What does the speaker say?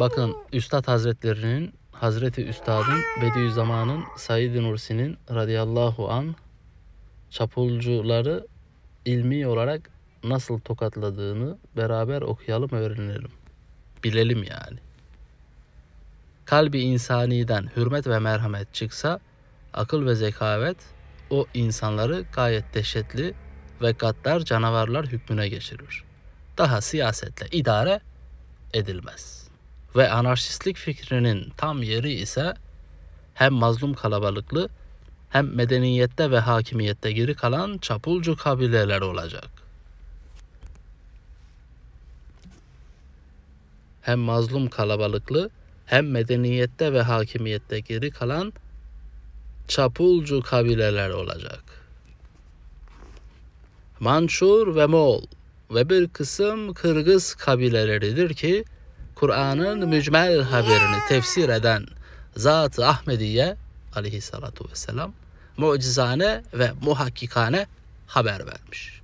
Bakın Üstad Hazretlerinin, Hazreti Üstad'ın, Bediüzzaman'ın, Said Nursi'nin radıyallahu an çapulcuları ilmi olarak nasıl tokatladığını beraber okuyalım öğrenelim. Bilelim yani. Kalbi insaniden hürmet ve merhamet çıksa akıl ve zekavet o insanları gayet dehşetli ve gaddar canavarlar hükmüne geçirir. Daha siyasetle idare edilmez.'' ve anarşistlik fikrinin tam yeri ise hem mazlum kalabalıklı hem medeniyette ve hakimiyette geri kalan çapulcu kabileler olacak. Hem mazlum kalabalıklı hem medeniyette ve hakimiyette geri kalan çapulcu kabileler olacak. Mançur ve Moğol ve bir kısım Kırgız kabileleridir ki Kur'an'ın mücmel haberini tefsir eden Zat-ı Ahmediye aleyhissalatu vesselam mucizane ve muhakkikane haber vermiş.